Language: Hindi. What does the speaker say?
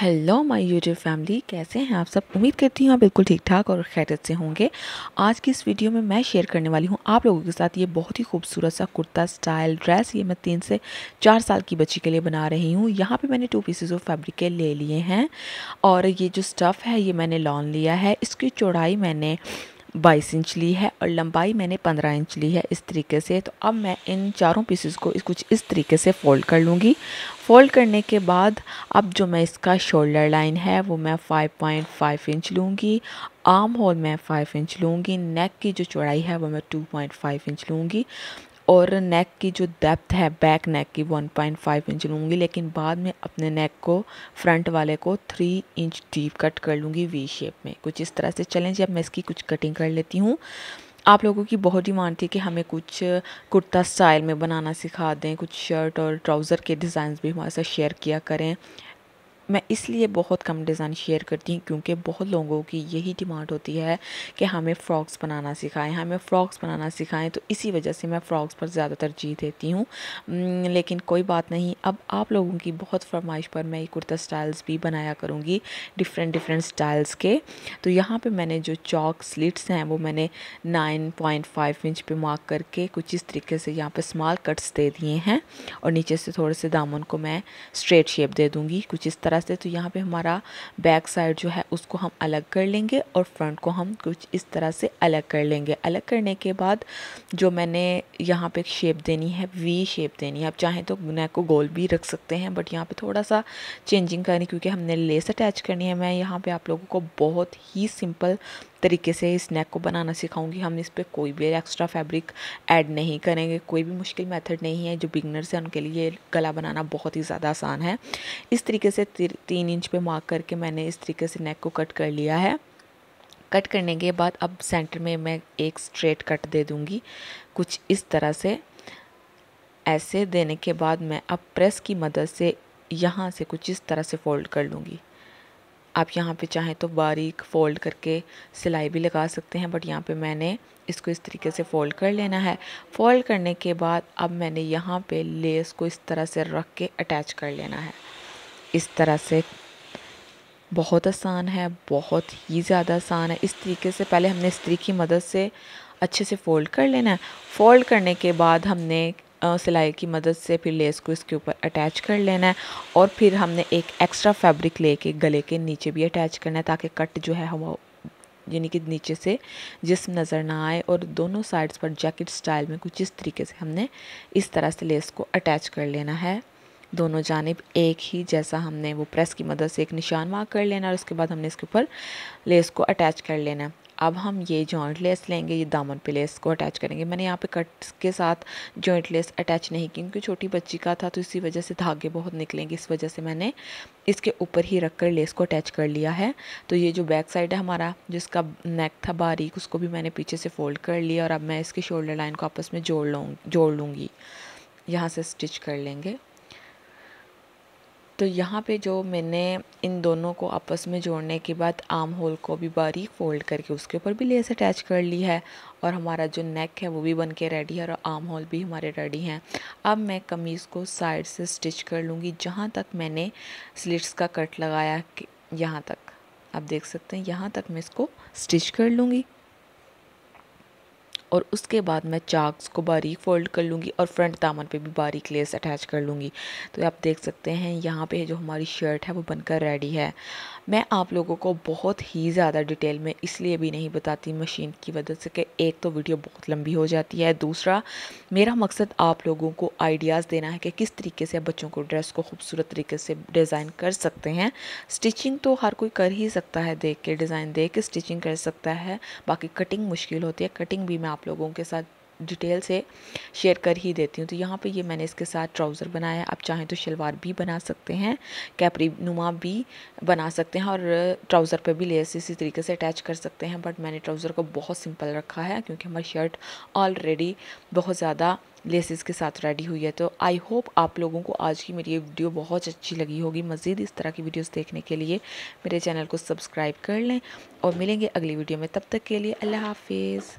हेलो माय यूट्यूब फैमिली कैसे हैं आप सब उम्मीद करती हूँ आप बिल्कुल ठीक ठाक और खैरियत से होंगे आज की इस वीडियो में मैं शेयर करने वाली हूँ आप लोगों के साथ ये बहुत ही खूबसूरत सा कुर्ता स्टाइल ड्रेस ये मैं तीन से चार साल की बच्ची के लिए बना रही हूँ यहाँ पे मैंने टू पीसेज ऑफ फैब्रिक के ले लिए हैं और ये जो स्टफ़ है ये मैंने लॉन लिया है इसकी चौड़ाई मैंने बाईस इंच ली है और लंबाई मैंने पंद्रह इंच ली है इस तरीके से तो अब मैं इन चारों पीसेस को इस कुछ इस तरीके से फ़ोल्ड कर लूँगी फ़ोल्ड करने के बाद अब जो मैं इसका शोल्डर लाइन है वो मैं 5.5 इंच लूँगी आर्म होल मैं 5 इंच लूँगी नेक की जो चौड़ाई है वो मैं 2.5 इंच लूँगी और नेक की जो डेप्थ है बैक नेक की 1.5 इंच लूँगी लेकिन बाद में अपने नेक को फ्रंट वाले को 3 इंच डीप कट कर लूँगी वी शेप में कुछ इस तरह से चलें जब मैं इसकी कुछ कटिंग कर लेती हूँ आप लोगों की बहुत डिमांड थी कि हमें कुछ कुर्ता स्टाइल में बनाना सिखा दें कुछ शर्ट और ट्राउज़र के डिज़ाइन भी हमारे साथ शेयर किया करें मैं इसलिए बहुत कम डिज़ाइन शेयर करती हूँ क्योंकि बहुत लोगों की यही डिमांड होती है कि हमें फ़्रॉक्स बनाना सिखाएं हमें फ़्रॉक्स बनाना सिखाएं तो इसी वजह से मैं फ़्रॉक्स पर ज़्यादा तरजीह देती हूँ लेकिन कोई बात नहीं अब आप लोगों की बहुत फरमाइश पर मैं कुर्ता स्टाइल्स भी बनाया करूँगी डिफरेंट डिफरेंट स्टाइल्स के तो यहाँ पर मैंने जो चौक स्लिट्स हैं वो मैंने नाइन पॉइंट फाइव इंच पर मार्क करके कुछ इस तरीके से यहाँ पर स्मॉल कट्स दे दिए हैं और नीचे से थोड़े से दामन को मैं स्ट्रेट शेप दे दूँगी कुछ इस तरह तरह से तो यहाँ पे हमारा बैक साइड जो है उसको हम अलग कर लेंगे और फ्रंट को हम कुछ इस तरह से अलग कर लेंगे अलग करने के बाद जो मैंने यहाँ पे शेप देनी है वी शेप देनी है आप चाहें तो नेक को गोल भी रख सकते हैं बट यहाँ पे थोड़ा सा चेंजिंग करनी क्योंकि हमने लेस अटैच करनी है मैं यहाँ पर आप लोगों को बहुत ही सिंपल तरीके से इस नेक को बनाना सिखाऊंगी हम इस पर कोई भी एक्स्ट्रा फैब्रिक ऐड नहीं करेंगे कोई भी मुश्किल मेथड नहीं है जो बिगनर्स हैं उनके लिए गला बनाना बहुत ही ज़्यादा आसान है इस तरीके से तीन इंच पे मार्क करके मैंने इस तरीके से नेक को कट कर लिया है कट करने के बाद अब सेंटर में मैं एक स्ट्रेट कट दे दूँगी कुछ इस तरह से ऐसे देने के बाद मैं अब प्रेस की मदद से यहाँ से कुछ इस तरह से फोल्ड कर लूँगी आप यहाँ पे चाहें तो बारीक फ़ोल्ड करके सिलाई भी लगा सकते हैं बट यहाँ पे मैंने इसको इस तरीके से फ़ोल्ड कर लेना है फ़ोल्ड करने के बाद अब मैंने यहाँ पे लेस को इस तरह से रख के अटैच कर लेना है इस तरह से बहुत आसान है बहुत ही ज़्यादा आसान है इस तरीके से पहले हमने स्त्री की मदद से अच्छे से फ़ोल्ड कर लेना है फ़ोल्ड करने के बाद हमने सिलाई की मदद से फिर लेस को इसके ऊपर अटैच कर लेना है और फिर हमने एक एक्स्ट्रा फैब्रिक लेके गले के नीचे भी अटैच करना है ताकि कट जो है हवा यानी कि नीचे से जिसम नज़र ना आए और दोनों साइड्स पर जैकेट स्टाइल में कुछ इस तरीके से हमने इस तरह से लेस को अटैच कर लेना है दोनों जानब एक ही जैसा हमने वो प्रेस की मदद से एक निशान मार्क कर लेना और उसके बाद हमने इसके ऊपर लेस को अटैच कर लेना है अब हम ये जॉइंट लेस लेंगे ये दामन पे लेस को अटैच करेंगे मैंने यहाँ पे कट्स के साथ जॉइंट लेस अटैच नहीं की क्योंकि छोटी बच्ची का था तो इसी वजह से धागे बहुत निकलेंगे इस वजह से मैंने इसके ऊपर ही रख कर लेस को अटैच कर लिया है तो ये जो बैक साइड है हमारा जिसका नेक था बारीक उसको भी मैंने पीछे से फोल्ड कर लिया और अब मैं इसके शोल्डर लाइन को आपस में जोड़ लूँ जोड़ लूँगी यहाँ से स्टिच कर लेंगे तो यहाँ पे जो मैंने इन दोनों को आपस में जोड़ने के बाद आर्म होल को भी बारीक फोल्ड करके उसके ऊपर भी लेस अटैच कर ली है और हमारा जो नेक है वो भी बन के रेडी है और आम होल भी हमारे रेडी हैं अब मैं कमीज़ को साइड से स्टिच कर लूँगी जहाँ तक मैंने स्लिट्स का कट लगाया यहाँ तक आप देख सकते हैं यहाँ तक मैं इसको स्टिच कर लूँगी और उसके बाद मैं चाक्स को बारीक फोल्ड कर लूँगी और फ्रंट दामन पे भी बारीक लेस अटैच कर लूँगी तो आप देख सकते हैं यहाँ पे जो हमारी शर्ट है वो बनकर रेडी है मैं आप लोगों को बहुत ही ज़्यादा डिटेल में इसलिए भी नहीं बताती मशीन की मदद से कि एक तो वीडियो बहुत लंबी हो जाती है दूसरा मेरा मकसद आप लोगों को आइडियाज़ देना है कि किस तरीके से आप बच्चों को ड्रेस को खूबसूरत तरीके से डिज़ाइन कर सकते हैं स्टिचिंग तो हर कोई कर ही सकता है देख के डिज़ाइन देख के स्टिचिंग कर सकता है बाकी कटिंग मुश्किल होती है कटिंग भी मैं आप लोगों के साथ डिटेल से शेयर कर ही देती हूँ तो यहाँ पे ये मैंने इसके साथ ट्राउज़र बनाया है आप चाहें तो शलवार भी बना सकते हैं कैपरी नुमा भी बना सकते हैं और ट्राउज़र पे भी लेस इसी तरीके से अटैच कर सकते हैं बट मैंने ट्राउज़र को बहुत सिंपल रखा है क्योंकि हमारी शर्ट ऑलरेडी बहुत ज़्यादा लेसिस के साथ रेडी हुई है तो आई होप आप लोगों को आज की मेरी ये वीडियो बहुत अच्छी लगी होगी मज़ीद इस तरह की वीडियोस देखने के लिए मेरे चैनल को सब्सक्राइब कर लें और मिलेंगे अगली वीडियो में तब तक के लिए अल्लाह हाफिज़